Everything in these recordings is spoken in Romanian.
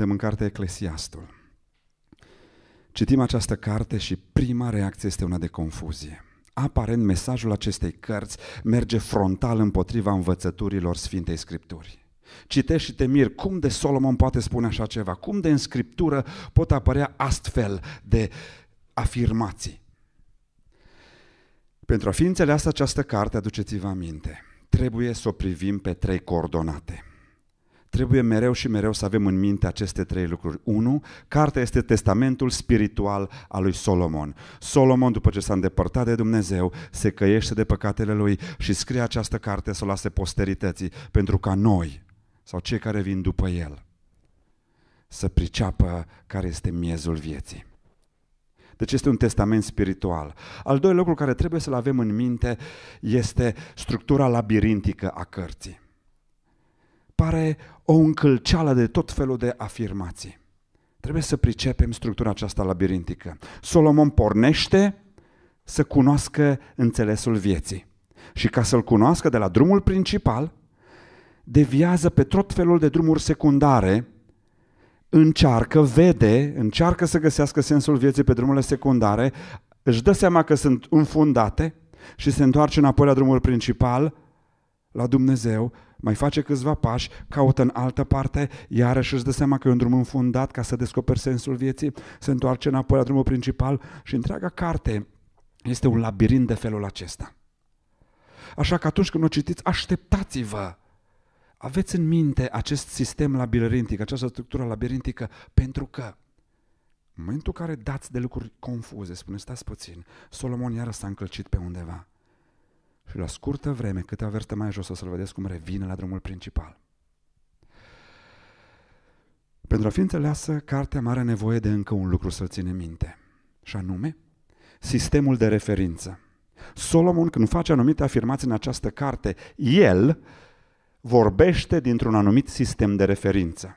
Suntem în cartea Eclesiastul. Citim această carte și prima reacție este una de confuzie. Aparent, mesajul acestei cărți merge frontal împotriva învățăturilor Sfintei Scripturi. Citești și te mir cum de Solomon poate spune așa ceva, cum de în Scriptură pot apărea astfel de afirmații. Pentru a fi înțeleasă această carte, aduceți-vă aminte, trebuie să o privim pe trei coordonate – trebuie mereu și mereu să avem în minte aceste trei lucruri. Unu, cartea este testamentul spiritual al lui Solomon. Solomon, după ce s-a îndepărtat de Dumnezeu, se căiește de păcatele lui și scrie această carte să o lase posterității, pentru ca noi, sau cei care vin după el, să priceapă care este miezul vieții. Deci este un testament spiritual. Al doilea lucru care trebuie să-l avem în minte este structura labirintică a cărții pare o încălceală de tot felul de afirmații. Trebuie să pricepem structura aceasta labirintică. Solomon pornește să cunoască înțelesul vieții. Și ca să-l cunoască de la drumul principal, deviază pe tot felul de drumuri secundare, încearcă, vede, încearcă să găsească sensul vieții pe drumurile secundare, își dă seama că sunt înfundate și se întoarce înapoi la drumul principal, la Dumnezeu mai face câțiva pași, caută în altă parte, iarăși își dă seama că e un drum înfundat ca să descoperi sensul vieții, se întoarce înapoi la drumul principal și întreaga carte este un labirint de felul acesta. Așa că atunci când o citiți, așteptați-vă aveți în minte acest sistem labirintic, această structură labirintică, pentru că în momentul în care dați de lucruri confuze, spune, stați puțin, Solomon iară s-a încălcit pe undeva. Și la scurtă vreme, câte verstă mai jos, o să-l vedeți cum revine la drumul principal. Pentru a fi înțeleasă, cartea mare nevoie de încă un lucru să-l ține minte, și anume, sistemul de referință. Solomon, când face anumite afirmații în această carte, el vorbește dintr-un anumit sistem de referință.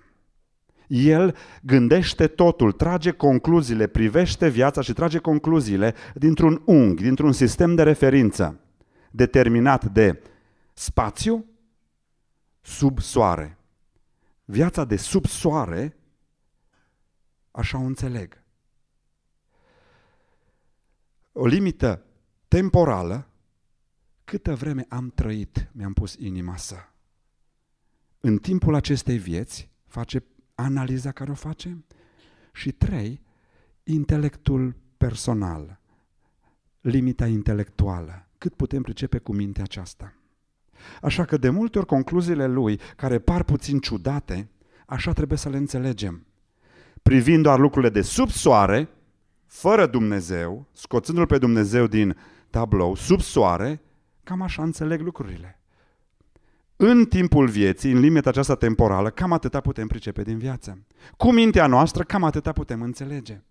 El gândește totul, trage concluziile, privește viața și trage concluziile dintr-un unghi, dintr-un sistem de referință determinat de spațiu sub soare. Viața de sub soare, așa o înțeleg. O limită temporală, câtă vreme am trăit, mi-am pus inima să. În timpul acestei vieți face analiza care o face și trei, intelectul personal, limita intelectuală cât putem pricepe cu mintea aceasta. Așa că de multe ori concluziile lui, care par puțin ciudate, așa trebuie să le înțelegem. Privind doar lucrurile de sub soare, fără Dumnezeu, scoțându-L pe Dumnezeu din tablou, sub soare, cam așa înțeleg lucrurile. În timpul vieții, în limita aceasta temporală, cam atâta putem pricepe din viață. Cu mintea noastră, cam atâta putem înțelege.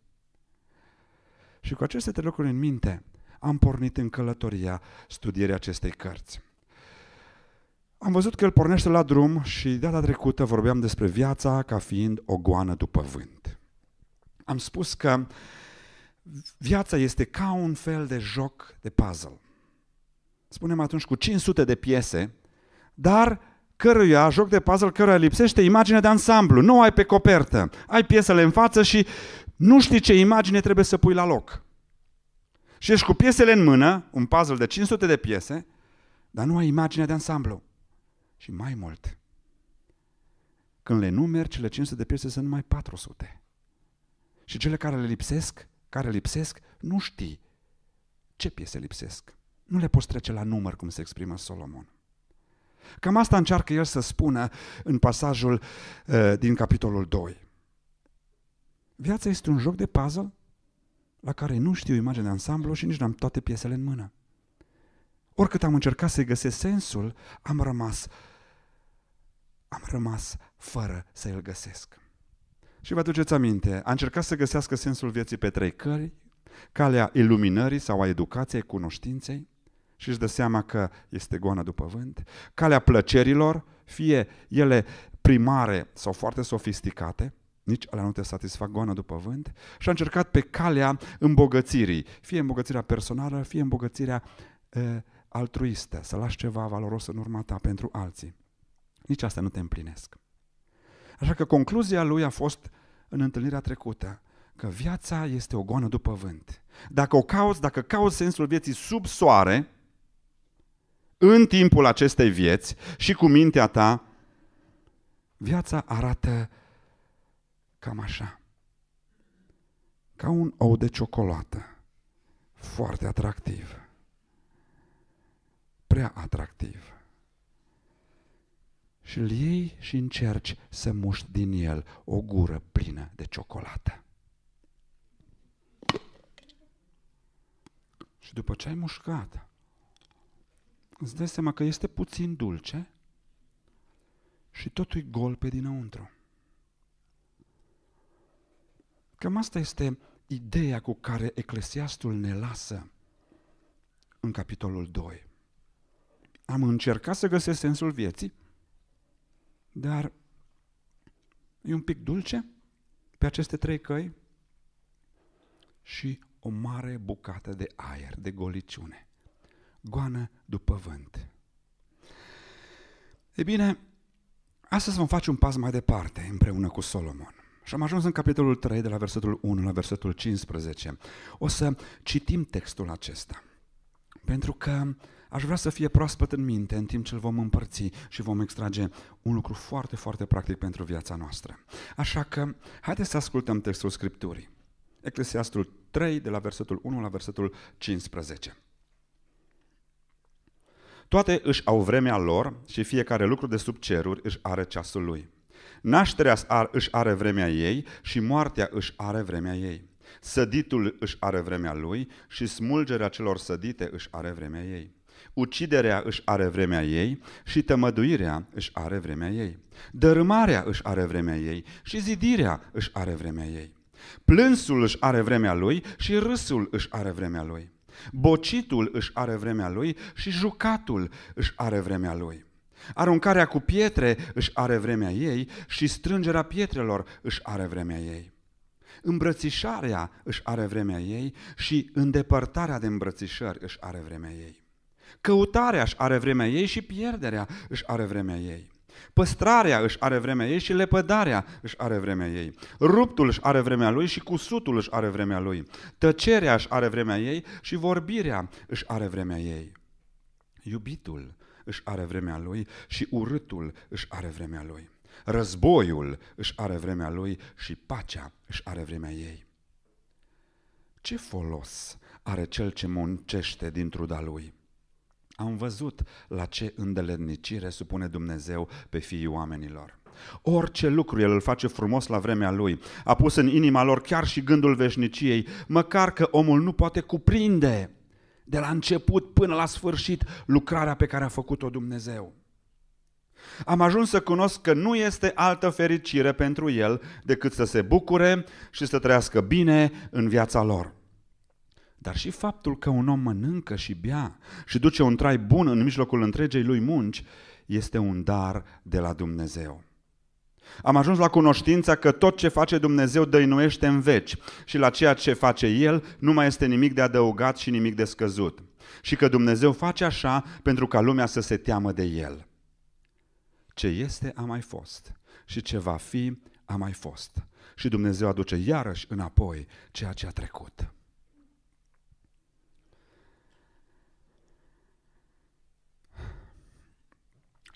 Și cu aceste trei lucruri în minte, am pornit în călătoria studierii acestei cărți. Am văzut că el pornește la drum și data trecută vorbeam despre viața ca fiind o goană după vânt. Am spus că viața este ca un fel de joc de puzzle. Spunem atunci cu 500 de piese, dar căruia, joc de puzzle, căruia lipsește imagine de ansamblu. Nu ai pe copertă, ai piesele în față și nu știi ce imagine trebuie să pui la loc. Și ești cu piesele în mână, un puzzle de 500 de piese, dar nu ai imaginea de ansamblu. Și mai mult, când le numeri, cele 500 de piese sunt numai 400. Și cele care le lipsesc, care lipsesc, nu știi ce piese lipsesc. Nu le poți trece la număr, cum se exprimă Solomon. Cam asta încearcă el să spună în pasajul uh, din capitolul 2. Viața este un joc de puzzle la care nu știu imaginea de ansamblu și nici n-am toate piesele în mână. Oricât am încercat să-i găsesc sensul, am rămas, am rămas fără să îl găsesc. Și vă aduceți aminte, a încercat să găsească sensul vieții pe trei cări, calea iluminării sau a educației, cunoștinței, și își dă seama că este goană după vânt, calea plăcerilor, fie ele primare sau foarte sofisticate, nici alea nu te satisfac goana după vânt și a încercat pe calea îmbogățirii, fie îmbogățirea personală, fie îmbogățirea e, altruistă, să lași ceva valoros în urma ta pentru alții. Nici asta nu te împlinesc. Așa că concluzia lui a fost în întâlnirea trecută, că viața este o goană după vânt. Dacă o cauți, dacă cauți sensul vieții sub soare, în timpul acestei vieți și cu mintea ta, viața arată cam așa. Ca un ou de ciocolată. Foarte atractiv. Prea atractiv. Și îl iei și încerci să muști din el o gură plină de ciocolată. Și după ce ai mușcat, îți dai seama că este puțin dulce și totul e gol pe dinăuntru. Cam asta este ideea cu care Eclesiastul ne lasă în capitolul 2. Am încercat să găsesc sensul vieții, dar e un pic dulce pe aceste trei căi și o mare bucată de aer, de goliciune, goană după vânt. E bine, astăzi vom face un pas mai departe împreună cu Solomon. Și am ajuns în capitolul 3, de la versetul 1 la versetul 15. O să citim textul acesta, pentru că aș vrea să fie proaspăt în minte în timp ce îl vom împărți și vom extrage un lucru foarte, foarte practic pentru viața noastră. Așa că, haideți să ascultăm textul Scripturii. Eclesiastul 3, de la versetul 1 la versetul 15. Toate își au vremea lor și fiecare lucru de sub ceruri își are ceasul lui. Nașterea își are vremea ei și moartea își are vremea ei. Săditul își are vremea lui și smulgerea celor sădite își are vremea ei. Uciderea își are vremea ei și tămăduirea își are vremea ei. Dărâmarea își are vremea ei și zidirea își are vremea ei. Plânsul își are vremea lui și râsul își are vremea lui. Bocitul își are vremea lui și jucatul își are vremea lui. Aruncarea cu pietre își are vremea ei și strângerea pietrelor își are vremea ei. Îmbrățișarea își are vremea ei și îndepărtarea de îmbrățișări își are vremea ei. Căutarea își are vremea ei și pierderea își are vremea ei. Păstrarea își are vremea ei și lepădarea își are vremea ei. Ruptul își are vremea lui și cusutul își are vremea lui. Tăcerea își are vremea ei și vorbirea își are vremea ei. Iubitul își are vremea lui și urâtul își are vremea lui. Războiul își are vremea lui și pacea își are vremea ei. Ce folos are cel ce muncește din truda lui? Am văzut la ce îndelednicire supune Dumnezeu pe fiii oamenilor. Orice lucru el îl face frumos la vremea lui. A pus în inima lor chiar și gândul veșniciei, măcar că omul nu poate cuprinde de la început până la sfârșit, lucrarea pe care a făcut-o Dumnezeu. Am ajuns să cunosc că nu este altă fericire pentru el decât să se bucure și să trăiască bine în viața lor. Dar și faptul că un om mănâncă și bea și duce un trai bun în mijlocul întregei lui munci este un dar de la Dumnezeu. Am ajuns la cunoștința că tot ce face Dumnezeu dăinuiește în veci și la ceea ce face El nu mai este nimic de adăugat și nimic de scăzut. Și că Dumnezeu face așa pentru ca lumea să se teamă de El. Ce este a mai fost și ce va fi a mai fost. Și Dumnezeu aduce iarăși înapoi ceea ce a trecut.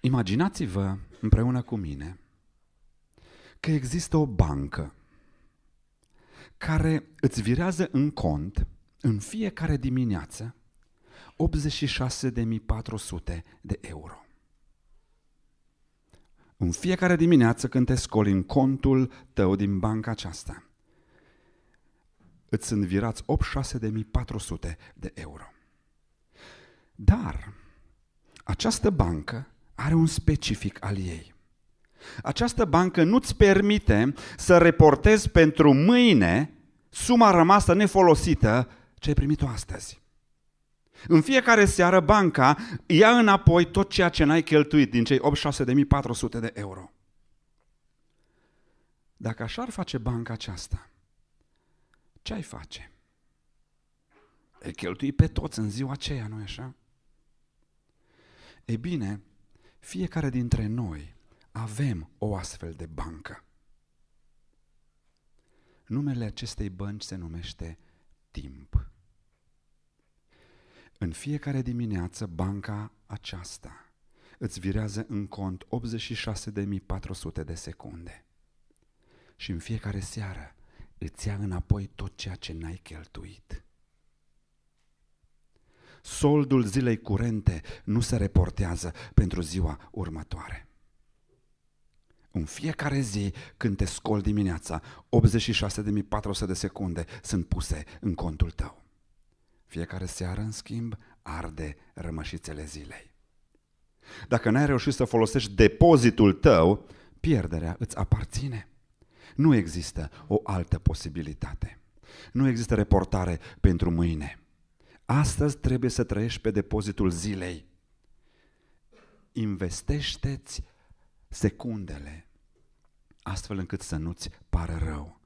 Imaginați-vă împreună cu mine – că există o bancă care îți virează în cont în fiecare dimineață 86.400 de euro. În fiecare dimineață când te scoli în contul tău din banca aceasta, îți sunt virați 86.400 de euro. Dar această bancă are un specific al ei. Această bancă nu-ți permite să reportezi pentru mâine suma rămasă nefolosită ce ai primit-o astăzi. În fiecare seară banca ia înapoi tot ceea ce n-ai cheltuit din cei 86.400 de euro. Dacă așa ar face banca aceasta, ce ai face? E cheltui pe toți în ziua aceea, nu-i așa? E bine, fiecare dintre noi avem o astfel de bancă. Numele acestei bănci se numește timp. În fiecare dimineață, banca aceasta îți virează în cont 86.400 de secunde. Și în fiecare seară îți ia înapoi tot ceea ce n-ai cheltuit. Soldul zilei curente nu se reportează pentru ziua următoare. În fiecare zi când te scol dimineața, 86.400 de secunde sunt puse în contul tău. Fiecare seară, în schimb, arde rămășițele zilei. Dacă n-ai reușit să folosești depozitul tău, pierderea îți aparține. Nu există o altă posibilitate. Nu există reportare pentru mâine. Astăzi trebuie să trăiești pe depozitul zilei. Investește-ți secundele astfel încât să nu-ți pară rău.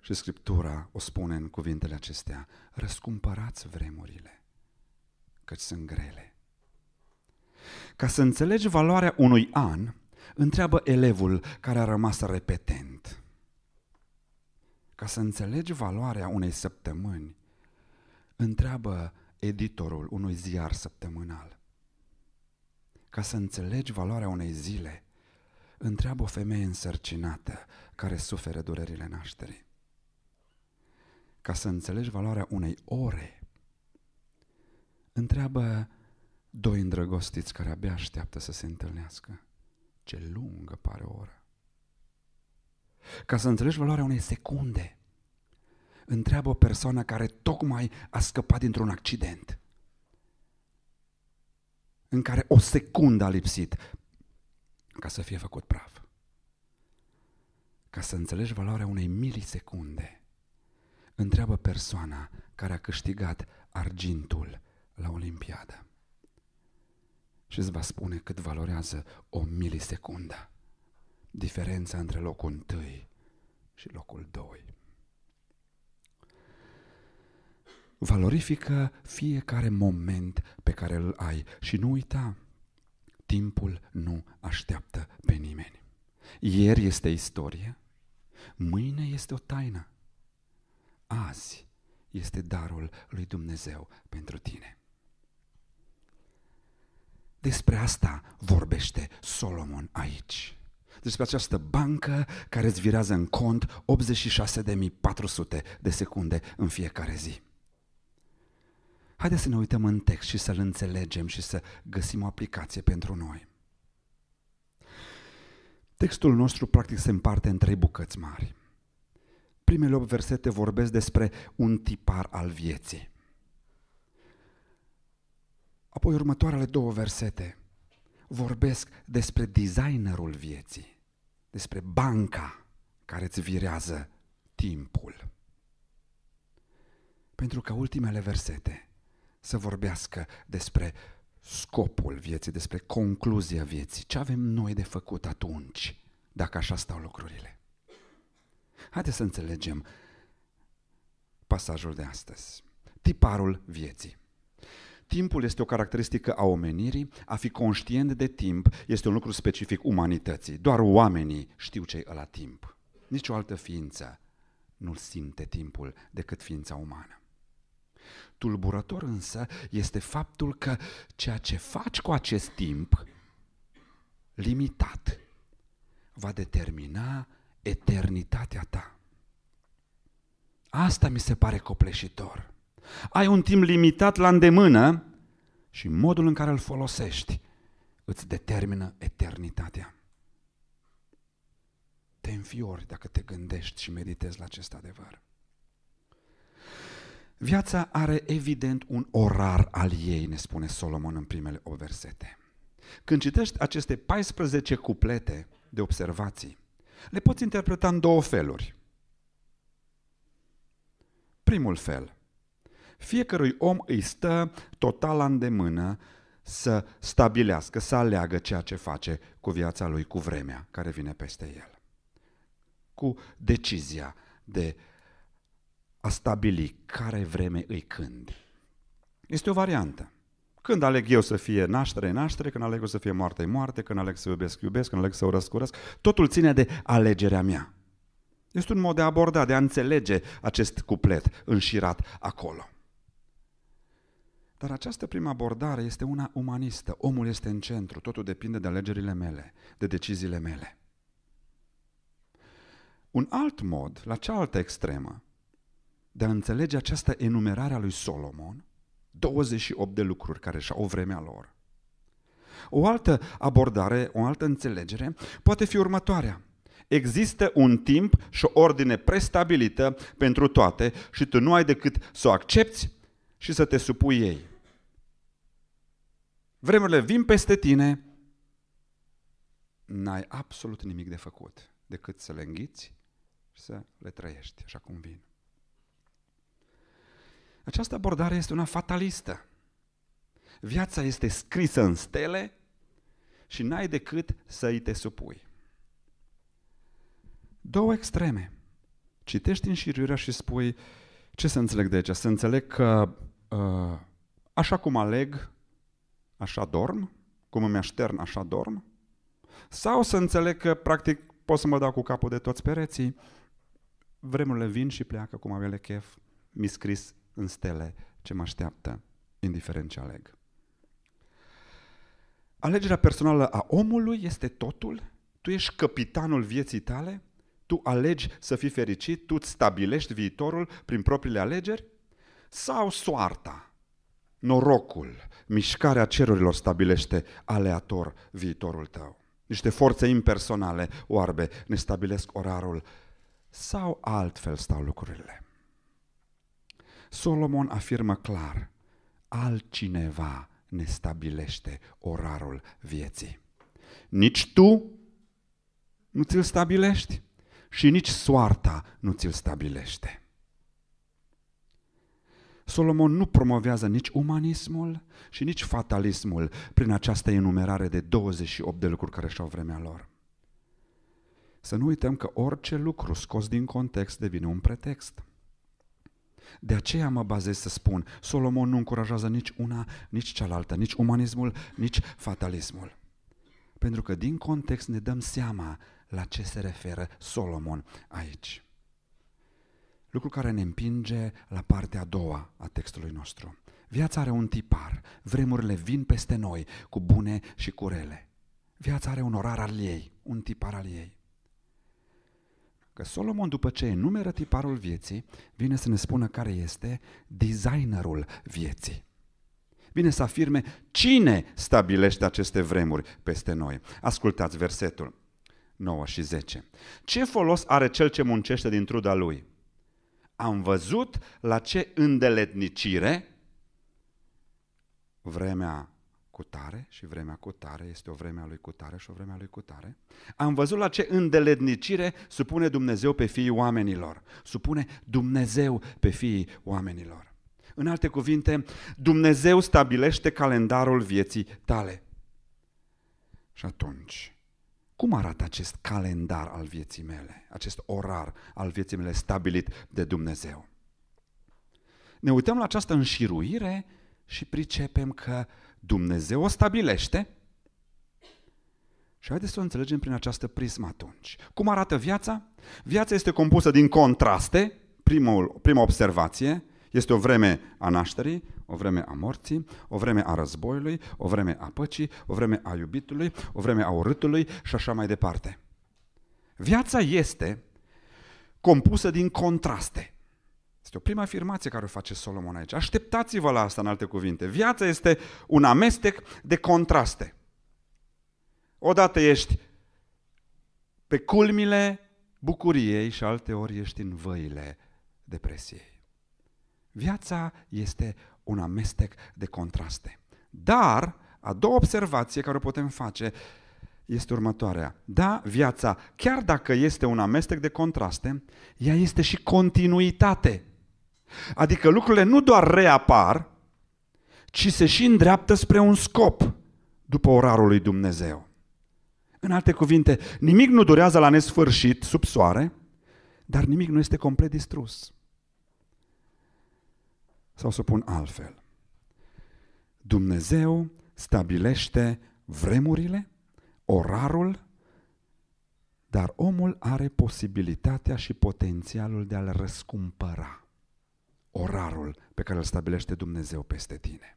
Și Scriptura o spune în cuvintele acestea, răscumpărați vremurile, căci sunt grele. Ca să înțelegi valoarea unui an, întreabă elevul care a rămas repetent. Ca să înțelegi valoarea unei săptămâni, întreabă editorul unui ziar săptămânal. Ca să înțelegi valoarea unei zile, întreabă o femeie însărcinată care suferă durerile nașterii. Ca să înțelegi valoarea unei ore, întreabă doi îndrăgostiți care abia așteaptă să se întâlnească. Ce lungă pare ora. oră. Ca să înțelegi valoarea unei secunde, întreabă o persoană care tocmai a scăpat dintr-un accident, în care o secundă a lipsit ca să fie făcut praf. Ca să înțelegi valoarea unei milisecunde, întreabă persoana care a câștigat argintul la Olimpiadă și îți va spune cât valorează o milisecundă, diferența între locul întâi și locul doi. Valorifică fiecare moment pe care îl ai și nu uita timpul nu așteaptă pe nimeni. Ieri este istorie, mâine este o taină. Azi este darul lui Dumnezeu pentru tine. Despre asta vorbește Solomon aici. Despre această bancă care îți virează în cont 86.400 de secunde în fiecare zi. Haideți să ne uităm în text și să-l înțelegem și să găsim o aplicație pentru noi. Textul nostru practic se împarte în trei bucăți mari. Primele 8 versete vorbesc despre un tipar al vieții. Apoi următoarele două versete vorbesc despre designerul vieții, despre banca care îți virează timpul. Pentru că ultimele versete să vorbească despre scopul vieții, despre concluzia vieții. Ce avem noi de făcut atunci, dacă așa stau lucrurile? Haideți să înțelegem pasajul de astăzi. Tiparul vieții. Timpul este o caracteristică a omenirii, a fi conștient de timp este un lucru specific umanității. Doar oamenii știu ce e la timp. Nici o altă ființă nu simte timpul decât ființa umană. Tulburător însă este faptul că ceea ce faci cu acest timp limitat va determina eternitatea ta. Asta mi se pare copleșitor. Ai un timp limitat la îndemână și modul în care îl folosești îți determină eternitatea. Te înfiori dacă te gândești și meditezi la acest adevăr. Viața are evident un orar al ei, ne spune Solomon în primele o versete. Când citești aceste 14 cuplete de observații, le poți interpreta în două feluri. Primul fel. Fiecărui om îi stă total la îndemână să stabilească, să aleagă ceea ce face cu viața lui, cu vremea care vine peste el. Cu decizia de a stabili care vreme îi când. Este o variantă. Când aleg eu să fie naștere, naștere, când aleg eu să fie moarte, moarte, când aleg să iubesc, iubesc, când aleg să urăsc, urăsc, totul ține de alegerea mea. Este un mod de a aborda, de a înțelege acest cuplet înșirat acolo. Dar această prima abordare este una umanistă. Omul este în centru, totul depinde de alegerile mele, de deciziile mele. Un alt mod, la cealaltă extremă, de a înțelege această enumerare a lui Solomon, 28 de lucruri care și-au vremea lor. O altă abordare, o altă înțelegere poate fi următoarea. Există un timp și o ordine prestabilită pentru toate și tu nu ai decât să o accepti și să te supui ei. Vremurile vin peste tine, n-ai absolut nimic de făcut decât să le înghiți și să le trăiești așa cum vin. Această abordare este una fatalistă. Viața este scrisă în stele și n-ai decât să îi te supui. Două extreme. Citești înșirirea și spui ce să înțeleg de aici? Să înțeleg că ă, așa cum aleg, așa dorm? Cum îmi aștern, așa dorm? Sau să înțeleg că practic pot să mă dau cu capul de toți pereții? Vremurile vin și pleacă cum avele chef, mi scris în stele ce mă așteaptă, indiferent ce aleg. Alegerea personală a omului este totul? Tu ești capitanul vieții tale? Tu alegi să fii fericit? Tu îți stabilești viitorul prin propriile alegeri? Sau soarta, norocul, mișcarea cerurilor stabilește aleator viitorul tău? Niște forțe impersonale, oarbe, ne stabilesc orarul sau altfel stau lucrurile? Solomon afirmă clar, altcineva ne stabilește orarul vieții. Nici tu nu ți-l stabilești și nici soarta nu ți-l stabilește. Solomon nu promovează nici umanismul și nici fatalismul prin această enumerare de 28 de lucruri care și-au vremea lor. Să nu uităm că orice lucru scos din context devine un pretext. De aceea mă bazez să spun, Solomon nu încurajează nici una, nici cealaltă, nici umanismul, nici fatalismul. Pentru că din context ne dăm seama la ce se referă Solomon aici. Lucru care ne împinge la partea a doua a textului nostru. Viața are un tipar, vremurile vin peste noi cu bune și cu rele. Viața are un orar al ei, un tipar al ei că Solomon, după ce enumeră tiparul vieții, vine să ne spună care este designerul vieții. Vine să afirme cine stabilește aceste vremuri peste noi. Ascultați versetul 9 și 10. Ce folos are cel ce muncește din truda lui? Am văzut la ce îndeletnicire vremea cutare și vremea cutare este o vreme a lui cutare și o vreme a lui cutare. Am văzut la ce îndelednicire supune Dumnezeu pe fiii oamenilor. Supune Dumnezeu pe fiii oamenilor. În alte cuvinte, Dumnezeu stabilește calendarul vieții tale. Și atunci, cum arată acest calendar al vieții mele, acest orar al vieții mele stabilit de Dumnezeu? Ne uităm la această înșiruire și pricepem că Dumnezeu o stabilește și haideți să o înțelegem prin această prismă atunci. Cum arată viața? Viața este compusă din contraste, primul, prima observație, este o vreme a nașterii, o vreme a morții, o vreme a războiului, o vreme a păcii, o vreme a iubitului, o vreme a urâtului și așa mai departe. Viața este compusă din contraste. Este o prima afirmație care o face Solomon aici. Așteptați-vă la asta în alte cuvinte. Viața este un amestec de contraste. Odată ești pe culmile bucuriei și alte ori ești în văile depresiei. Viața este un amestec de contraste. Dar a doua observație care o putem face este următoarea. Da, viața, chiar dacă este un amestec de contraste, ea este și continuitate. Adică lucrurile nu doar reapar, ci se și îndreaptă spre un scop după orarul lui Dumnezeu. În alte cuvinte, nimic nu durează la nesfârșit sub soare, dar nimic nu este complet distrus. Sau să pun altfel. Dumnezeu stabilește vremurile, orarul, dar omul are posibilitatea și potențialul de a-l răscumpăra orarul pe care îl stabilește Dumnezeu peste tine.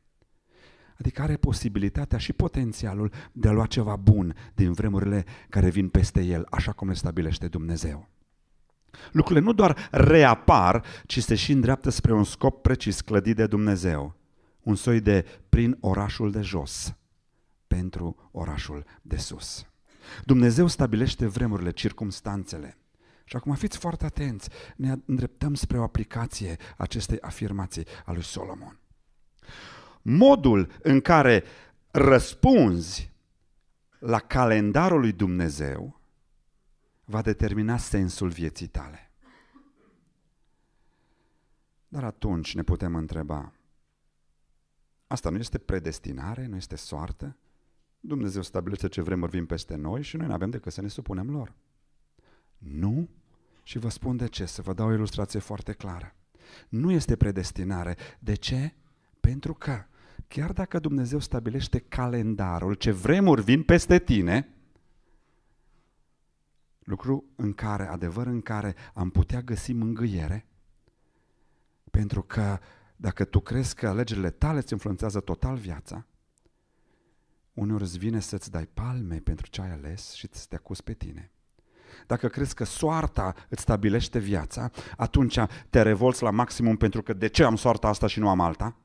Adică are posibilitatea și potențialul de a lua ceva bun din vremurile care vin peste el, așa cum le stabilește Dumnezeu. Lucrurile nu doar reapar, ci se și îndreaptă spre un scop precis clădit de Dumnezeu. Un soi de prin orașul de jos, pentru orașul de sus. Dumnezeu stabilește vremurile, circumstanțele. Și acum fiți foarte atenți, ne îndreptăm spre o aplicație acestei afirmații a lui Solomon. Modul în care răspunzi la calendarul lui Dumnezeu va determina sensul vieții tale. Dar atunci ne putem întreba, asta nu este predestinare, nu este soartă? Dumnezeu stabilește ce vremuri vin peste noi și noi nu avem decât să ne supunem lor. Nu? Și vă spun de ce, să vă dau o ilustrație foarte clară. Nu este predestinare. De ce? Pentru că chiar dacă Dumnezeu stabilește calendarul, ce vremuri vin peste tine, lucru în care, adevăr în care am putea găsi mângâiere, pentru că dacă tu crezi că alegerile tale îți influențează total viața, uneori îți vine să-ți dai palme pentru ce ai ales și să te acuzi pe tine dacă crezi că soarta îți stabilește viața, atunci te revolți la maximum pentru că de ce am soarta asta și nu am alta?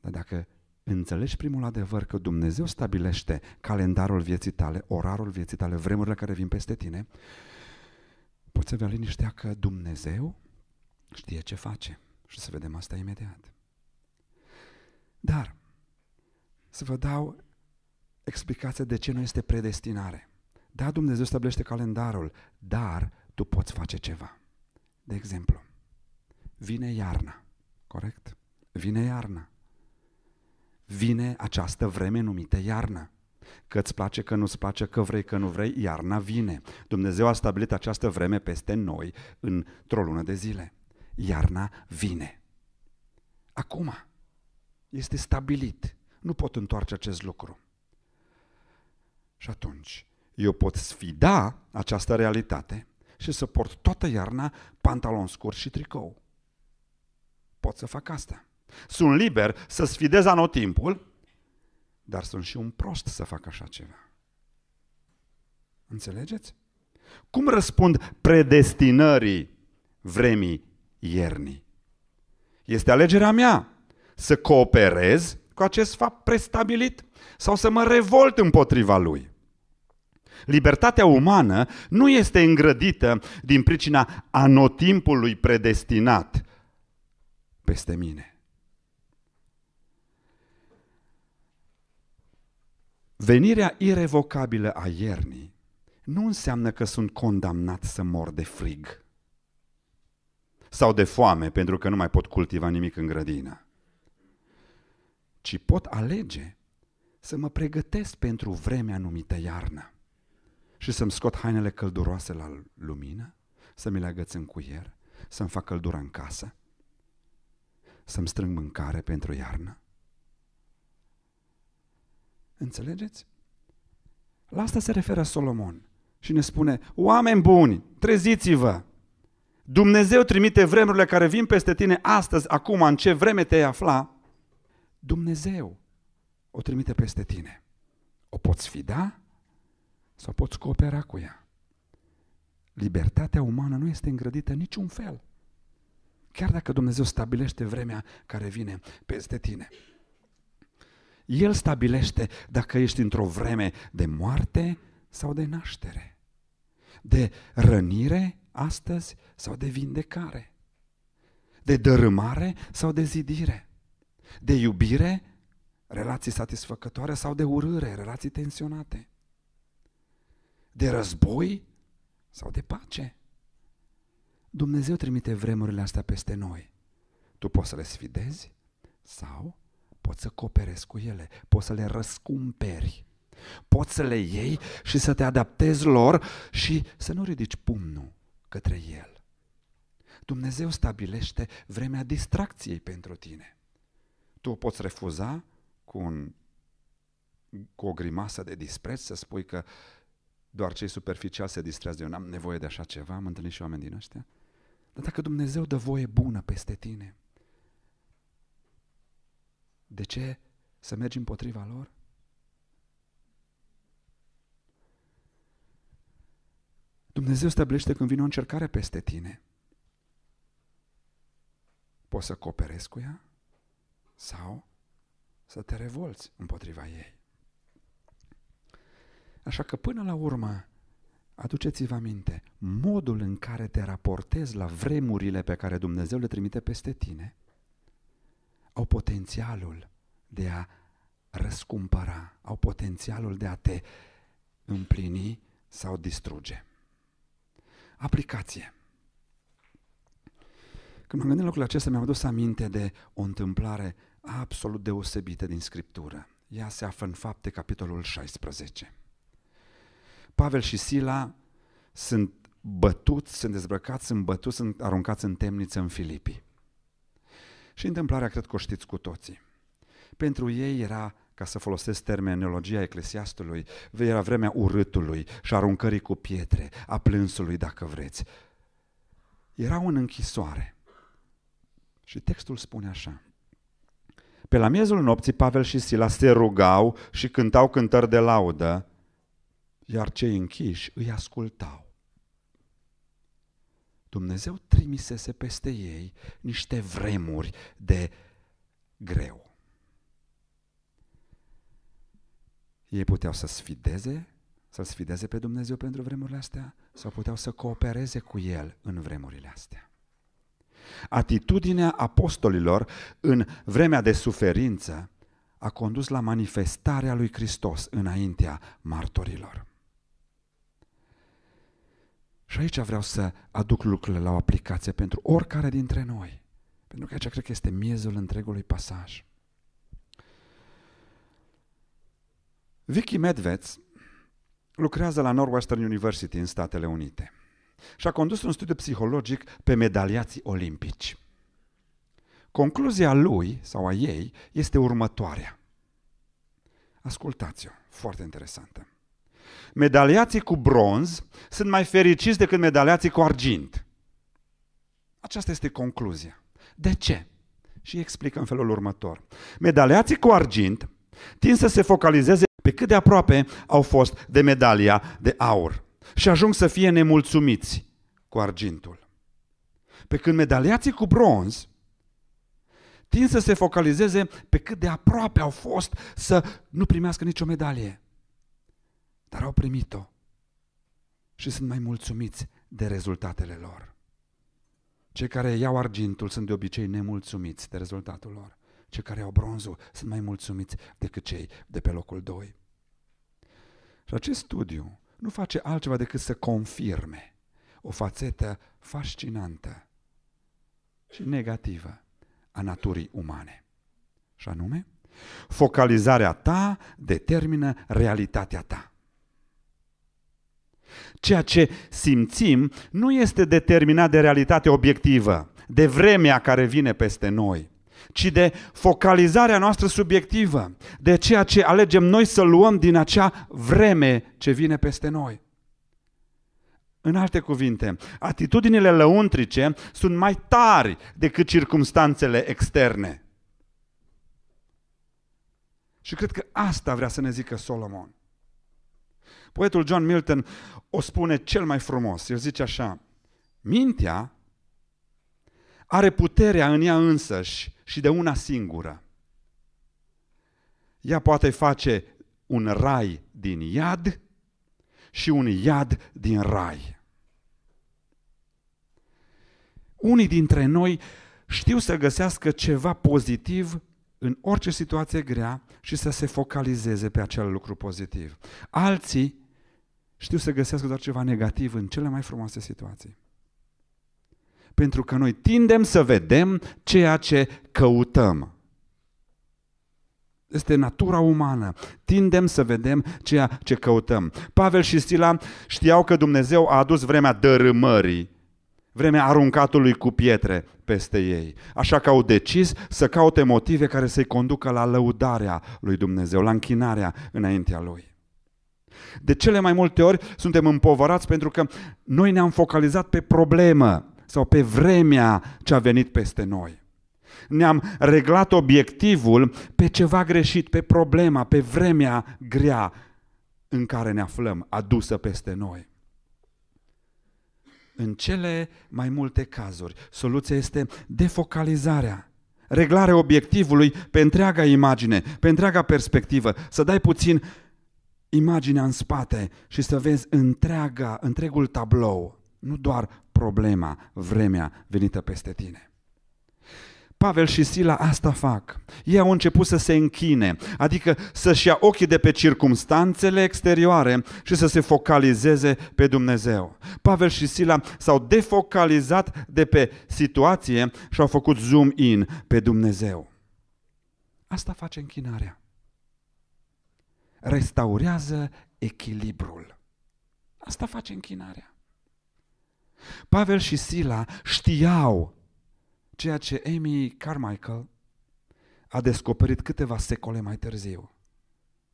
Dar dacă înțelegi primul adevăr că Dumnezeu stabilește calendarul vieții tale, orarul vieții tale, vremurile care vin peste tine, poți avea liniștea că Dumnezeu știe ce face. Și să vedem asta imediat. Dar, să vă dau explicația de ce nu este predestinare. Da, Dumnezeu stabilește calendarul, dar tu poți face ceva. De exemplu, vine iarna, corect? Vine iarna. Vine această vreme numită iarna. Că îți place, că nu-ți place, că vrei, că nu vrei, iarna vine. Dumnezeu a stabilit această vreme peste noi într-o lună de zile. Iarna vine. Acum este stabilit. Nu pot întoarce acest lucru. Și atunci, eu pot sfida această realitate și să port toată iarna pantalon scurt și tricou. Pot să fac asta. Sunt liber să sfidez anotimpul, dar sunt și un prost să fac așa ceva. Înțelegeți? Cum răspund predestinării vremii iernii? Este alegerea mea să cooperez cu acest fapt prestabilit sau să mă revolt împotriva lui. Libertatea umană nu este îngrădită din pricina anotimpului predestinat peste mine. Venirea irevocabilă a iernii nu înseamnă că sunt condamnat să mor de frig sau de foame pentru că nu mai pot cultiva nimic în grădină, ci pot alege să mă pregătesc pentru vremea numită iarnă și să-mi scot hainele călduroase la lumină, să mi le agăț în cuier, să-mi fac căldura în casă, să-mi strâng mâncare pentru iarnă. Înțelegeți? La asta se referă Solomon și ne spune, oameni buni, treziți-vă! Dumnezeu trimite vremurile care vin peste tine astăzi, acum, în ce vreme te-ai afla, Dumnezeu o trimite peste tine. O poți da? Sau poți coopera cu ea. Libertatea umană nu este îngrădită niciun fel. Chiar dacă Dumnezeu stabilește vremea care vine peste tine. El stabilește dacă ești într-o vreme de moarte sau de naștere, de rănire astăzi sau de vindecare, de dărâmare sau de zidire, de iubire, relații satisfăcătoare sau de urâre, relații tensionate de război sau de pace. Dumnezeu trimite vremurile astea peste noi. Tu poți să le sfidezi sau poți să coperezi cu ele, poți să le răscumperi, poți să le iei și să te adaptezi lor și să nu ridici pumnul către el. Dumnezeu stabilește vremea distracției pentru tine. Tu o poți refuza cu, un, cu o grimasă de dispreț, să spui că doar cei superficiali se distrează, eu n-am nevoie de așa ceva, am întâlnit și oameni din ăștia. Dar dacă Dumnezeu dă voie bună peste tine, de ce să mergi împotriva lor? Dumnezeu stabilește când vine o încercare peste tine. Poți să cooperezi cu ea sau să te revolți împotriva ei. Așa că până la urmă, aduceți-vă aminte, modul în care te raportezi la vremurile pe care Dumnezeu le trimite peste tine au potențialul de a răscumpăra, au potențialul de a te împlini sau distruge. Aplicație. Când m-am gândit la acesta, mi-am adus aminte de o întâmplare absolut deosebită din Scriptură. Ea se află în fapte capitolul 16. Pavel și Sila sunt bătuți, sunt dezbrăcați, sunt bătuți, sunt aruncați în temniță în Filipii. Și întâmplarea cred că o știți cu toții. Pentru ei era, ca să folosesc terminologia eclesiastului, era vremea urâtului și aruncării cu pietre, a plânsului dacă vreți. Era în închisoare. Și textul spune așa. Pe la miezul nopții Pavel și Sila se rugau și cântau cântări de laudă iar cei închiși îi ascultau. Dumnezeu trimisese peste ei niște vremuri de greu. Ei puteau să sfideze, să sfideze pe Dumnezeu pentru vremurile astea sau puteau să coopereze cu El în vremurile astea. Atitudinea apostolilor în vremea de suferință a condus la manifestarea lui Hristos înaintea martorilor. Și aici vreau să aduc lucrurile la o aplicație pentru oricare dintre noi. Pentru că aici cred că este miezul întregului pasaj. Vicky Medveț lucrează la Northwestern University în Statele Unite și a condus un studiu psihologic pe medaliații olimpici. Concluzia lui sau a ei este următoarea. Ascultați-o, foarte interesantă medaliații cu bronz sunt mai fericiți decât medaliații cu argint. Aceasta este concluzia. De ce? Și explică în felul următor. Medaliații cu argint tind să se focalizeze pe cât de aproape au fost de medalia de aur și ajung să fie nemulțumiți cu argintul. Pe când medaliații cu bronz tind să se focalizeze pe cât de aproape au fost să nu primească nicio medalie dar au primit-o și sunt mai mulțumiți de rezultatele lor. Cei care iau argintul sunt de obicei nemulțumiți de rezultatul lor. Cei care iau bronzul sunt mai mulțumiți decât cei de pe locul 2. Și acest studiu nu face altceva decât să confirme o fațetă fascinantă și negativă a naturii umane. Și anume, focalizarea ta determină realitatea ta. Ceea ce simțim nu este determinat de realitate obiectivă, de vremea care vine peste noi, ci de focalizarea noastră subiectivă, de ceea ce alegem noi să luăm din acea vreme ce vine peste noi. În alte cuvinte, atitudinile lăuntrice sunt mai tari decât circumstanțele externe. Și cred că asta vrea să ne zică Solomon. Poetul John Milton o spune cel mai frumos. El zice așa, mintea are puterea în ea însăși și de una singură. Ea poate face un rai din iad și un iad din rai. Unii dintre noi știu să găsească ceva pozitiv în orice situație grea și să se focalizeze pe acel lucru pozitiv. Alții știu să găsească doar ceva negativ în cele mai frumoase situații. Pentru că noi tindem să vedem ceea ce căutăm. Este natura umană. Tindem să vedem ceea ce căutăm. Pavel și Sila știau că Dumnezeu a adus vremea dărâmării, vremea aruncatului cu pietre peste ei. Așa că au decis să caute motive care să-i conducă la lăudarea lui Dumnezeu, la închinarea înaintea lui. De cele mai multe ori suntem împovărați pentru că noi ne-am focalizat pe problemă sau pe vremea ce a venit peste noi. Ne-am reglat obiectivul pe ceva greșit, pe problema, pe vremea grea în care ne aflăm, adusă peste noi. În cele mai multe cazuri, soluția este defocalizarea, reglarea obiectivului pe întreaga imagine, pe întreaga perspectivă, să dai puțin imaginea în spate și să vezi întreaga, întregul tablou, nu doar problema, vremea venită peste tine. Pavel și Sila asta fac. Ei au început să se închine, adică să-și ia ochii de pe circumstanțele exterioare și să se focalizeze pe Dumnezeu. Pavel și Sila s-au defocalizat de pe situație și au făcut zoom in pe Dumnezeu. Asta face închinarea restaurează echilibrul. Asta face închinarea. Pavel și Sila știau ceea ce Amy Carmichael a descoperit câteva secole mai târziu.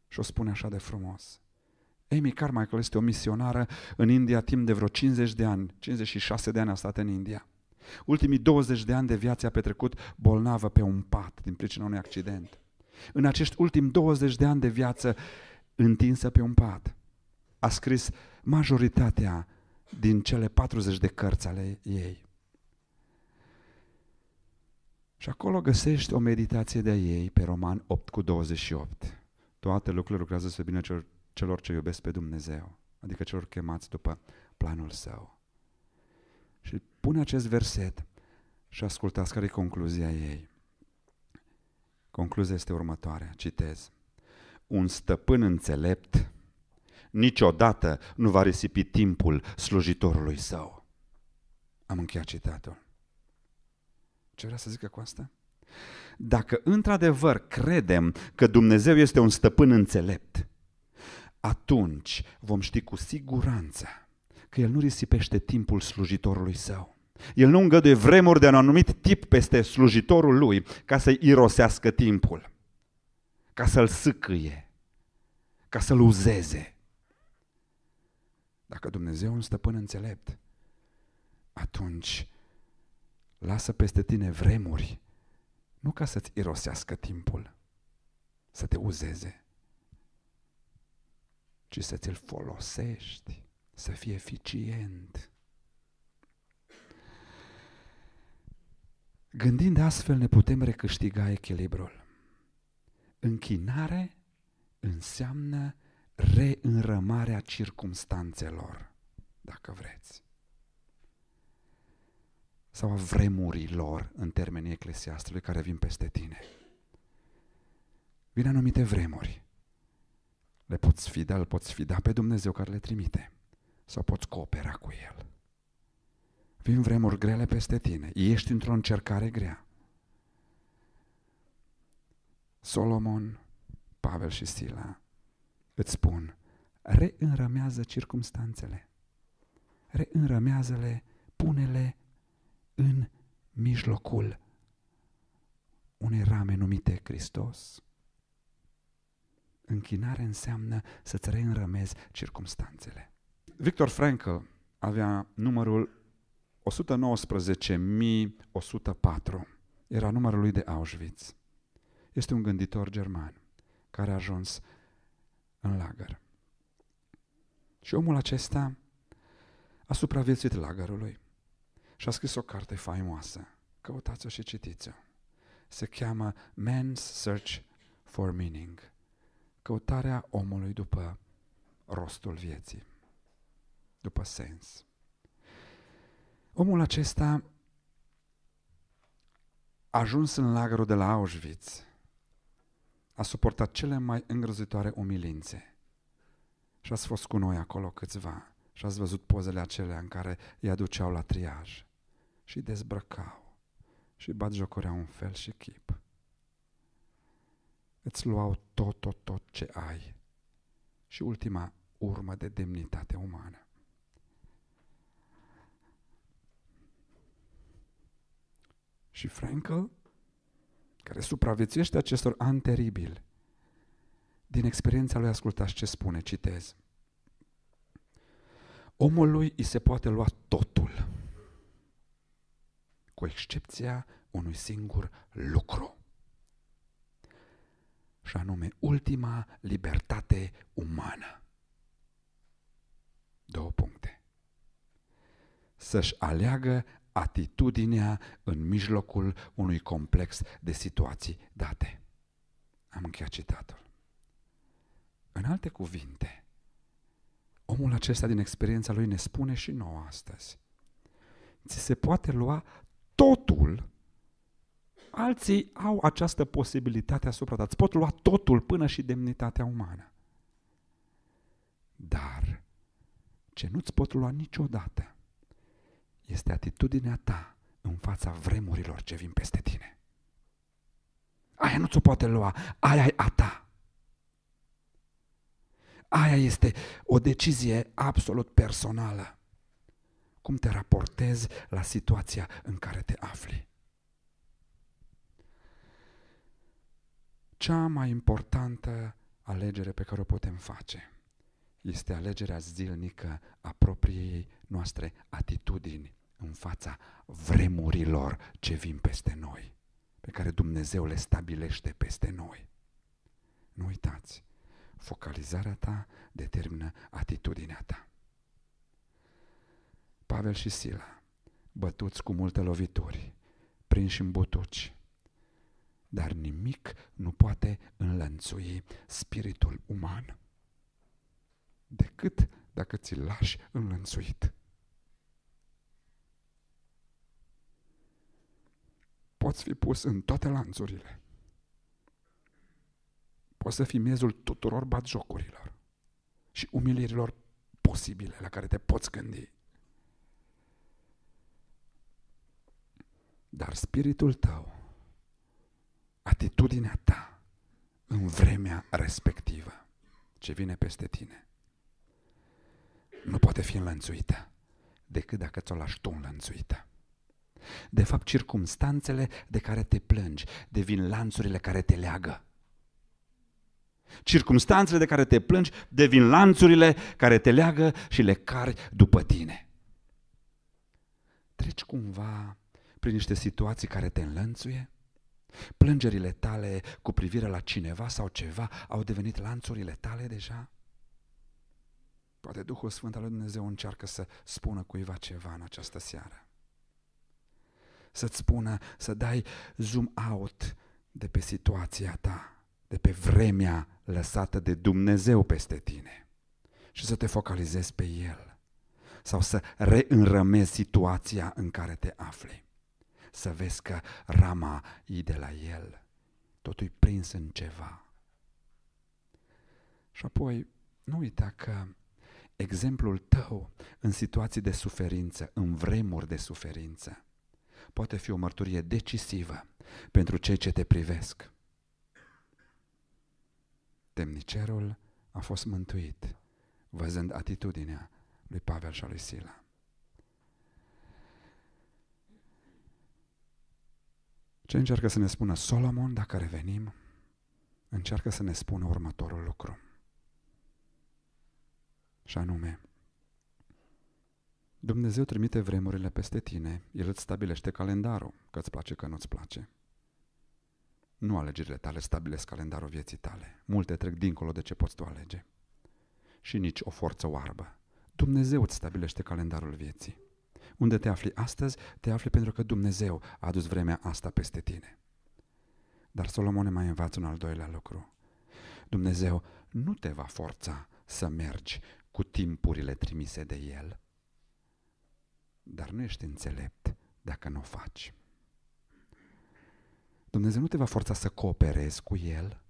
Și o spune așa de frumos. Amy Carmichael este o misionară în India timp de vreo 50 de ani, 56 de ani a stat în India. Ultimii 20 de ani de viață a petrecut bolnavă pe un pat din pricina unui accident în acești ultimi 20 de ani de viață întinsă pe un pat. A scris majoritatea din cele 40 de cărți ale ei. Și acolo găsești o meditație de-a ei pe Roman 8 cu 28. Toate lucrurile lucrează spre bine celor, celor ce iubesc pe Dumnezeu, adică celor chemați după planul său. Și pune acest verset și ascultați care e concluzia ei. Concluzia este următoarea, citez. Un stăpân înțelept niciodată nu va risipi timpul slujitorului său. Am încheiat citatul. Ce vrea să zică cu asta? Dacă într-adevăr credem că Dumnezeu este un stăpân înțelept, atunci vom ști cu siguranță că El nu risipește timpul slujitorului său. El nu îngăduie vremuri de un anumit tip peste slujitorul lui ca să-i irosească timpul, ca să-l sâcâie, ca să-l uzeze. Dacă Dumnezeu un stăpân înțelept, atunci lasă peste tine vremuri, nu ca să-ți irosească timpul, să te uzeze, ci să ți-l folosești, să fii eficient Gândind astfel ne putem recâștiga echilibrul. Închinare înseamnă reînrămarea circumstanțelor, dacă vreți. Sau a vremurilor, în termenii eclesiastului, care vin peste tine. Vin anumite vremuri. Le poți fida, îl poți fida pe Dumnezeu care le trimite. Sau poți coopera cu El. Vin vremuri grele peste tine. Ești într-o încercare grea. Solomon, Pavel și Sila îți spun, reînrămează circumstanțele. Reînrămează-le, pune-le în mijlocul unei rame numite Hristos. Închinare înseamnă să-ți reînrămezi circumstanțele. Victor Frankl avea numărul 119.104 era numărul lui de Auschwitz. Este un gânditor german care a ajuns în lagăr. Și omul acesta a supraviețuit lagărului și a scris o carte faimoasă. Căutați-o și citiți-o. Se cheamă Man's Search for Meaning. Căutarea omului după rostul vieții, după sens. Omul acesta a ajuns în lagărul de la Auschwitz, a suportat cele mai îngrozitoare umilințe și a fost cu noi acolo câțiva și ați văzut pozele acelea în care îi aduceau la triaj și dezbrăcau și jocurea un fel și chip. Îți luau tot, tot, tot ce ai și ultima urmă de demnitate umană. Și Frankl, care supraviețuiește acestor ani teribili, din experiența lui ascultați ce spune, citez. Omului îi se poate lua totul, cu excepția unui singur lucru, și anume ultima libertate umană. Două puncte. Să-și aleagă atitudinea în mijlocul unui complex de situații date. Am încheiat citatul. În alte cuvinte, omul acesta din experiența lui ne spune și nouă astăzi. Ți se poate lua totul, alții au această posibilitate asupra ta. Îți pot lua totul până și demnitatea umană. Dar ce nu-ți pot lua niciodată este atitudinea ta în fața vremurilor ce vin peste tine. Aia nu ți-o poate lua, aia e a ta. Aia este o decizie absolut personală. Cum te raportezi la situația în care te afli. Cea mai importantă alegere pe care o putem face este alegerea zilnică a propriei noastre atitudini în fața vremurilor ce vin peste noi, pe care Dumnezeu le stabilește peste noi. Nu uitați, focalizarea ta determină atitudinea ta. Pavel și Sila, bătuți cu multe lovituri, prinși în butuci, dar nimic nu poate înlănțui spiritul uman decât dacă ți-l lași înlănțuit. poți fi pus în toate lanțurile. Poți să fii miezul tuturor batjocurilor și umilirilor posibile la care te poți gândi. Dar spiritul tău, atitudinea ta în vremea respectivă ce vine peste tine, nu poate fi înlănțuită decât dacă ți-o lași tu înlănțuită. De fapt, circumstanțele de care te plângi devin lanțurile care te leagă. Circumstanțele de care te plângi devin lanțurile care te leagă și le cari după tine. Treci cumva prin niște situații care te înlănțuie? Plângerile tale cu privire la cineva sau ceva au devenit lanțurile tale deja? Poate Duhul Sfânt al lui Dumnezeu încearcă să spună cuiva ceva în această seară să-ți spună să dai zoom out de pe situația ta, de pe vremea lăsată de Dumnezeu peste tine și să te focalizezi pe El sau să reînrămezi situația în care te afli. Să vezi că rama e de la El, totul e prins în ceva. Și apoi, nu uita că exemplul tău în situații de suferință, în vremuri de suferință, poate fi o mărturie decisivă pentru cei ce te privesc. Temnicerul a fost mântuit văzând atitudinea lui Pavel și a lui Sila. Ce încearcă să ne spună Solomon, dacă revenim, încearcă să ne spună următorul lucru. Și anume, Dumnezeu trimite vremurile peste tine, El îți stabilește calendarul, că îți place, că nu-ți place. Nu alegerile tale stabilesc calendarul vieții tale. Multe trec dincolo de ce poți tu alege. Și nici o forță oarbă. Dumnezeu îți stabilește calendarul vieții. Unde te afli astăzi, te afli pentru că Dumnezeu a adus vremea asta peste tine. Dar Solomon mai învață un al doilea lucru. Dumnezeu nu te va forța să mergi cu timpurile trimise de El, dar nu ești înțelept dacă nu o faci. Dumnezeu nu te va forța să cooperezi cu El,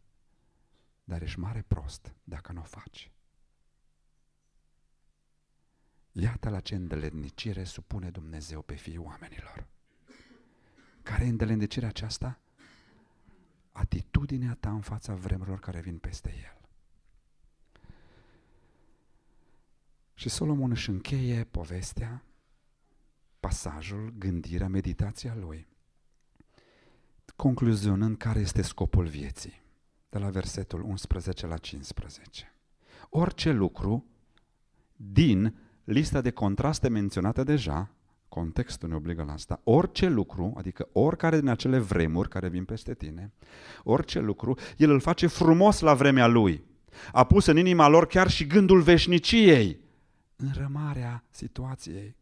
dar ești mare prost dacă nu o faci. Iată la ce îndeletnicire supune Dumnezeu pe fiii oamenilor. Care e îndeletnicirea aceasta? Atitudinea ta în fața vremurilor care vin peste el. Și Solomon își încheie povestea pasajul, gândirea, meditația lui. Concluzionând care este scopul vieții, de la versetul 11 la 15. Orice lucru din lista de contraste menționată deja, contextul ne obligă la asta, orice lucru, adică oricare din acele vremuri care vin peste tine, orice lucru, el îl face frumos la vremea lui. A pus în inima lor chiar și gândul veșniciei, în rămarea situației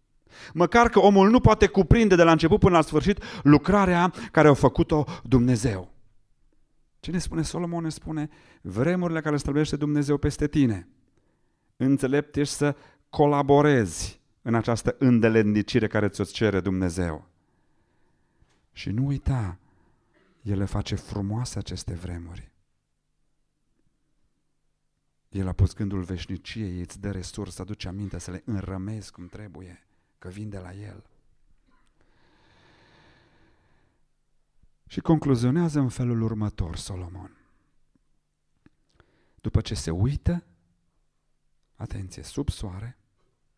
Măcar că omul nu poate cuprinde de la început până la sfârșit lucrarea care a făcut-o Dumnezeu. Ce ne spune Solomon? Ne spune vremurile care străbește Dumnezeu peste tine. Înțelept ești să colaborezi în această îndelendicire care ți-o cere Dumnezeu. Și nu uita, El face frumoase aceste vremuri. El a pus gândul veșniciei, îți dă resurse, aduce aminte să le înrămezi cum trebuie că vin de la El. Și concluzionează în felul următor Solomon. După ce se uită, atenție, sub soare,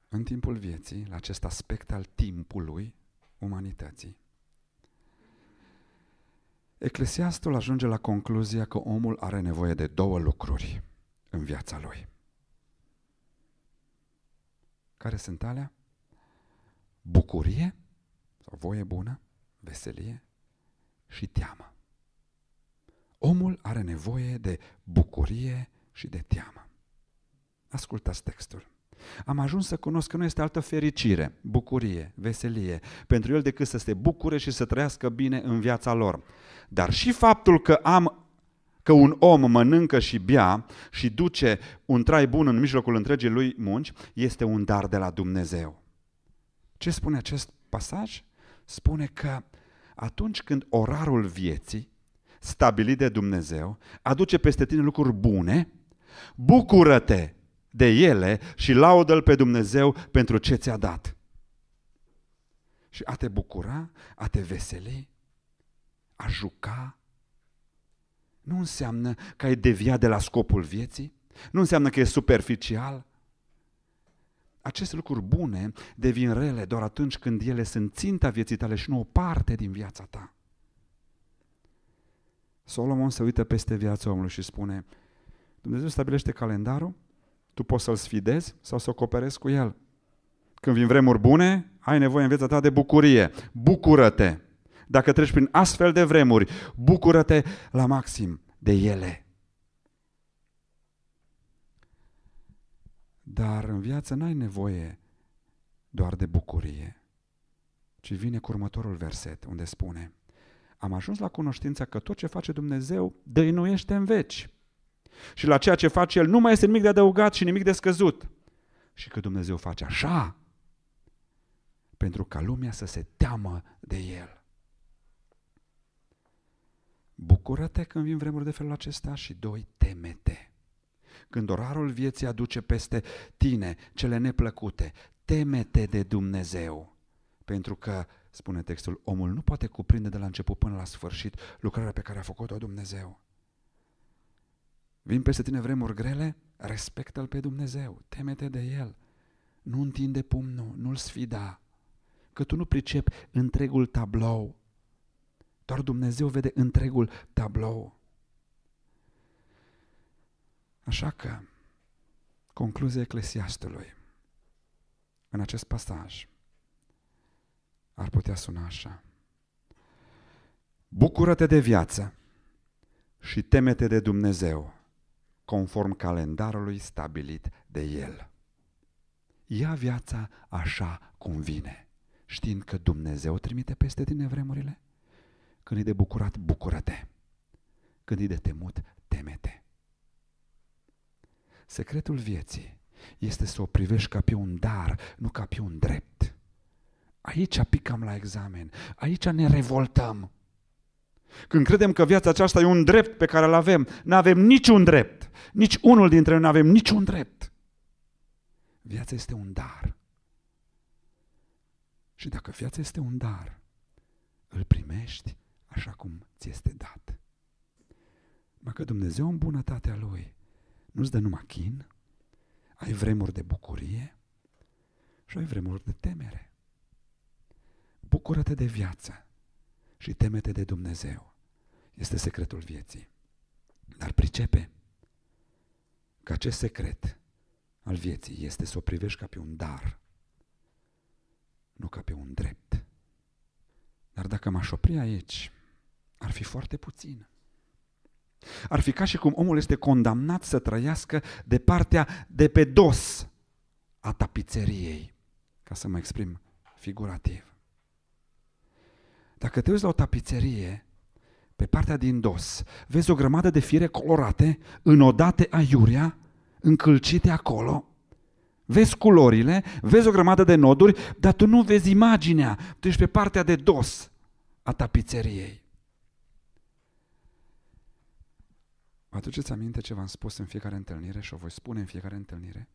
în timpul vieții, la acest aspect al timpului umanității, Eclesiastul ajunge la concluzia că omul are nevoie de două lucruri în viața lui. Care sunt alea? bucurie sau voie bună, veselie și teamă. Omul are nevoie de bucurie și de teamă. Ascultați textul. Am ajuns să cunosc că nu este altă fericire, bucurie, veselie pentru el decât să se bucure și să trăiască bine în viața lor. Dar și faptul că am că un om mănâncă și bea și duce un trai bun în mijlocul întregii lui munci este un dar de la Dumnezeu. Ce spune acest pasaj? Spune că atunci când orarul vieții, stabilit de Dumnezeu, aduce peste tine lucruri bune, bucură-te de ele și laudă-L pe Dumnezeu pentru ce ți-a dat. Și a te bucura, a te veseli, a juca, nu înseamnă că ai deviat de la scopul vieții, nu înseamnă că e superficial, aceste lucruri bune devin rele doar atunci când ele sunt ținta vieții tale și nu o parte din viața ta. Solomon se uită peste viața omului și spune, Dumnezeu stabilește calendarul, tu poți să-l sfidezi sau să o cooperezi cu el. Când vin vremuri bune, ai nevoie în viața ta de bucurie. Bucură-te! Dacă treci prin astfel de vremuri, bucură-te la maxim de ele. Dar în viață n-ai nevoie doar de bucurie, ci vine cu următorul verset unde spune Am ajuns la cunoștința că tot ce face Dumnezeu dăinuiește în veci și la ceea ce face El nu mai este nimic de adăugat și nimic de scăzut. Și că Dumnezeu face așa pentru ca lumea să se teamă de El. Bucură-te când vin vremuri de felul acesta și doi, temete când orarul vieții aduce peste tine cele neplăcute, temete de Dumnezeu. Pentru că, spune textul, omul nu poate cuprinde de la început până la sfârșit lucrarea pe care a făcut-o Dumnezeu. Vin peste tine vremuri grele, respectă-L pe Dumnezeu, temete de El. Nu întinde pumnul, nu-L sfida, că tu nu pricepi întregul tablou. Doar Dumnezeu vede întregul tablou. Așa că, concluzia Eclesiastului în acest pasaj ar putea suna așa. Bucură-te de viață și temete de Dumnezeu conform calendarului stabilit de El. Ia viața așa cum vine, știind că Dumnezeu trimite peste tine vremurile. Când e de bucurat, bucură-te. Când e de temut, temete. Secretul vieții este să o privești ca pe un dar, nu ca pe un drept. Aici picăm la examen, aici ne revoltăm. Când credem că viața aceasta e un drept pe care îl avem, nu avem niciun drept. Nici unul dintre noi nu avem niciun drept. Viața este un dar. Și dacă viața este un dar, îl primești așa cum ți este dat. Mă că Dumnezeu în bunătatea Lui nu-ți dă numai chin, ai vremuri de bucurie și ai vremuri de temere. Bucură-te de viață și temete de Dumnezeu. Este secretul vieții. Dar pricepe că acest secret al vieții este să o privești ca pe un dar, nu ca pe un drept. Dar dacă m-aș opri aici, ar fi foarte puțin. Ar fi ca și cum omul este condamnat să trăiască de partea de pe dos a tapiseriei, ca să mă exprim figurativ. Dacă te uiți la o tapiserie, pe partea din dos, vezi o grămadă de fire colorate, înodate aiurea, încălcite acolo, vezi culorile, vezi o grămadă de noduri, dar tu nu vezi imaginea, tu ești pe partea de dos a tapiseriei. Aduceți aminte ce v-am spus în fiecare întâlnire și o voi spune în fiecare întâlnire?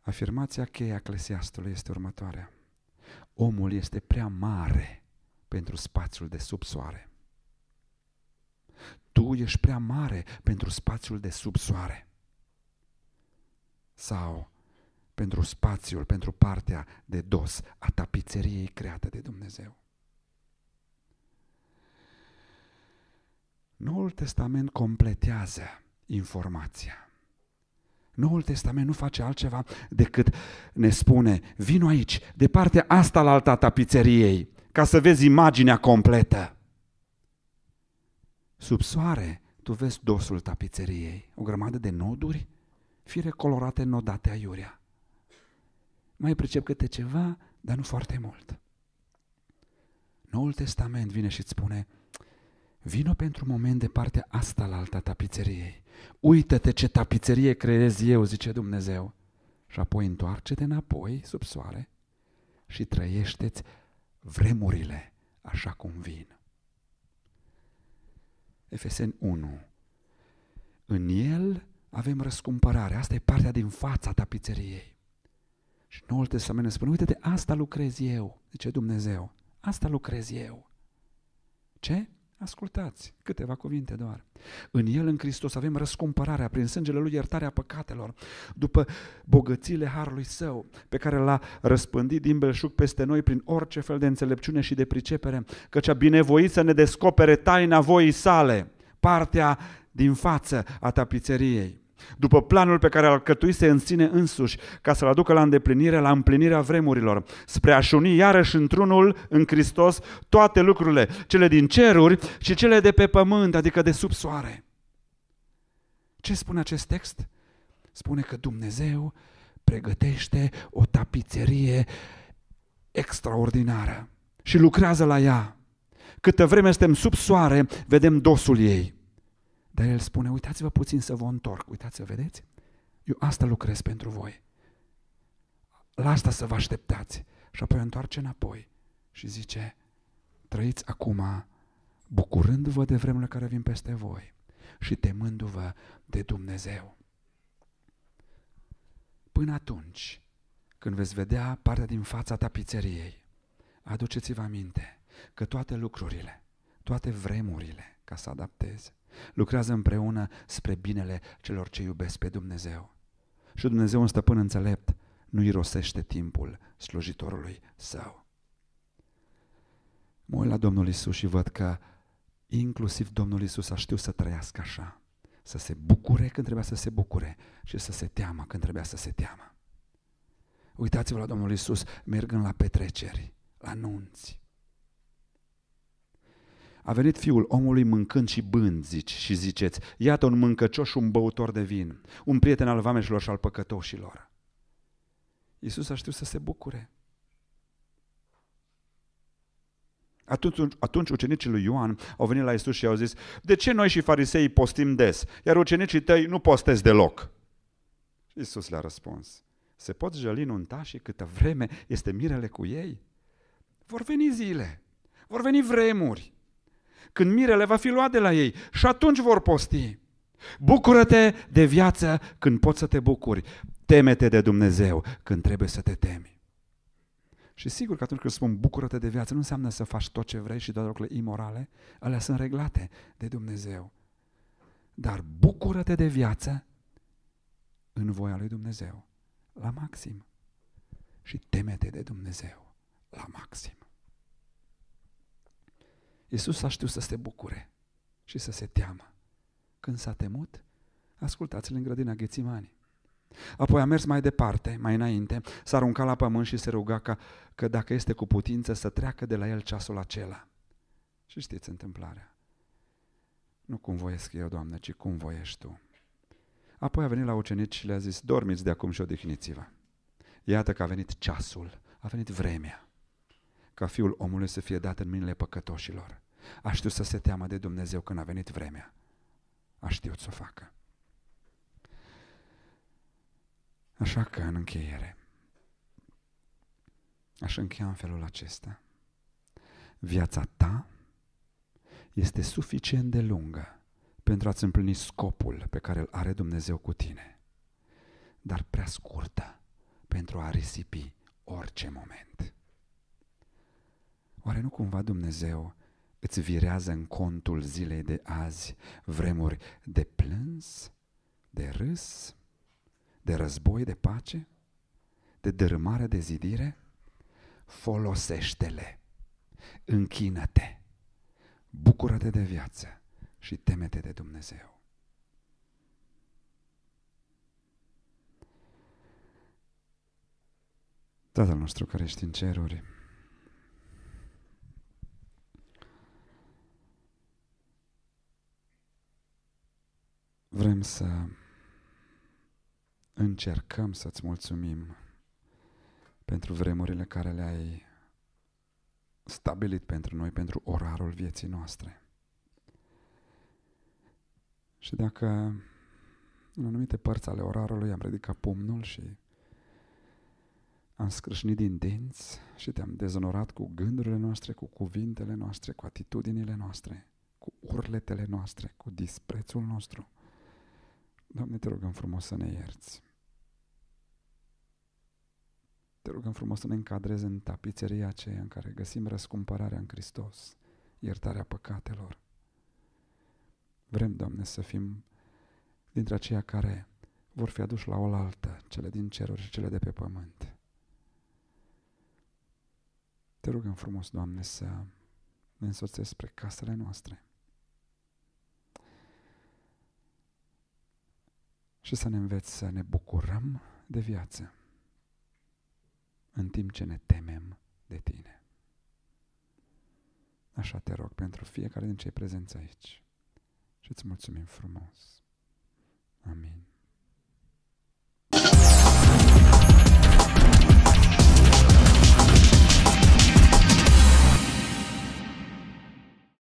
Afirmația cheie a Clesiastului este următoarea. Omul este prea mare pentru spațiul de sub soare. Tu ești prea mare pentru spațiul de sub soare. Sau pentru spațiul, pentru partea de dos a tapiseriei creată de Dumnezeu. Noul Testament completează informația. Noul Testament nu face altceva decât ne spune, vino aici, de partea asta la alta tapizeriei, ca să vezi imaginea completă. Sub soare, tu vezi dosul tapizeriei, o grămadă de noduri, fire colorate nodate aiurea. Mai pricep câte ceva, dar nu foarte mult. Noul Testament vine și îți spune, Vino pentru un moment de partea asta la alta tapițeriei. Uită-te ce tapițerie creez eu, zice Dumnezeu. Și apoi întoarce-te înapoi sub soare și trăiește-ți vremurile așa cum vin. Efeseni 1 În el avem răscumpărare. Asta e partea din fața tapițeriei. Și Noul Testament ne spune, uite-te, asta lucrez eu, zice Dumnezeu. Asta lucrez eu. Ce? Ascultați, câteva cuvinte doar. În El, în Hristos, avem răscumpărarea prin sângele Lui, iertarea păcatelor, după bogățiile Harului Său, pe care l-a răspândit din belșug peste noi prin orice fel de înțelepciune și de pricepere, căci a binevoit să ne descopere taina voii sale, partea din față a tapițeriei după planul pe care îl cătuise în sine însuși, ca să-l aducă la îndeplinire, la împlinirea vremurilor, spre a șuni iarăși într-unul, în Hristos, toate lucrurile, cele din ceruri și cele de pe pământ, adică de sub soare. Ce spune acest text? Spune că Dumnezeu pregătește o tapițerie extraordinară și lucrează la ea. Câtă vreme suntem sub soare, vedem dosul ei. Dar el spune, uitați-vă puțin să vă întorc, uitați-vă, vedeți? Eu asta lucrez pentru voi. La asta să vă așteptați. Și apoi întoarce înapoi și zice, trăiți acum bucurându-vă de vremurile care vin peste voi și temându-vă de Dumnezeu. Până atunci, când veți vedea partea din fața tapizeriei, aduceți-vă aminte că toate lucrurile, toate vremurile, ca să adapteze. Lucrează împreună spre binele celor ce iubesc pe Dumnezeu. Și Dumnezeu, un stăpân înțelept, nu irosește timpul slujitorului său. Mă uit la Domnul Isus și văd că inclusiv Domnul Isus a știut să trăiască așa, să se bucure când trebuia să se bucure și să se teamă când trebuia să se teamă. Uitați-vă la Domnul Isus mergând la petreceri, la nunți, a venit fiul omului mâncând și bând, zici, și ziceți, iată un mâncăcioș, un băutor de vin, un prieten al vameșilor și al păcătoșilor. Iisus a știut să se bucure. Atunci, atunci ucenicii lui Ioan au venit la Iisus și au zis, de ce noi și fariseii postim des, iar ucenicii tăi nu postez deloc? Iisus le-a răspuns, se pot jăli și câtă vreme este mirele cu ei? Vor veni zile, vor veni vremuri când mirele va fi luat de la ei și atunci vor posti. Bucură-te de viață când poți să te bucuri. Teme-te de Dumnezeu când trebuie să te temi. Și sigur că atunci când spun bucură-te de viață, nu înseamnă să faci tot ce vrei și doar lucrurile imorale, alea sunt reglate de Dumnezeu. Dar bucură-te de viață în voia lui Dumnezeu, la maxim. Și temete de Dumnezeu, la maxim. Iisus a știut să se bucure și să se teamă. Când s-a temut, ascultați-l în grădina Ghețimanii. Apoi a mers mai departe, mai înainte, s-a aruncat la pământ și se ruga ca, că dacă este cu putință să treacă de la el ceasul acela. Și știți întâmplarea. Nu cum voiesc eu, Doamne, ci cum voiești Tu. Apoi a venit la ucenici și le-a zis, dormiți de acum și odihniți-vă. Iată că a venit ceasul, a venit vremea ca fiul omului să fie dat în mâinile păcătoșilor. A știut să se teamă de Dumnezeu când a venit vremea. A știut să o facă. Așa că, în încheiere, aș încheia în felul acesta. Viața ta este suficient de lungă pentru a-ți împlini scopul pe care îl are Dumnezeu cu tine, dar prea scurtă pentru a risipi orice moment. Oare nu cumva Dumnezeu îți virează în contul zilei de azi vremuri de plâns, de râs, de război, de pace, de dărâmare, de zidire? Folosește-le, închină-te, bucură-te de viață și temete de Dumnezeu. Tatăl nostru care ești în ceruri, putem să încercăm să-ți mulțumim pentru vremurile care le-ai stabilit pentru noi, pentru orarul vieții noastre. Și dacă în anumite părți ale orarului am ridicat pumnul și am scrâșnit din dinți și te-am dezonorat cu gândurile noastre, cu cuvintele noastre, cu atitudinile noastre, cu urletele noastre, cu disprețul nostru – Doamne, te rugăm frumos să ne ierți. Te rugăm frumos să ne încadrezi în tapiseria aceea în care găsim răscumpărarea în Hristos, iertarea păcatelor. Vrem, Doamne, să fim dintre aceia care vor fi aduși la oaltă, cele din ceruri și cele de pe pământ. Te rugăm frumos, Doamne, să ne însoțesc spre casele noastre, și să ne înveți să ne bucurăm de viață în timp ce ne temem de tine. Așa te rog pentru fiecare din cei prezenți aici și îți mulțumim frumos. Amin.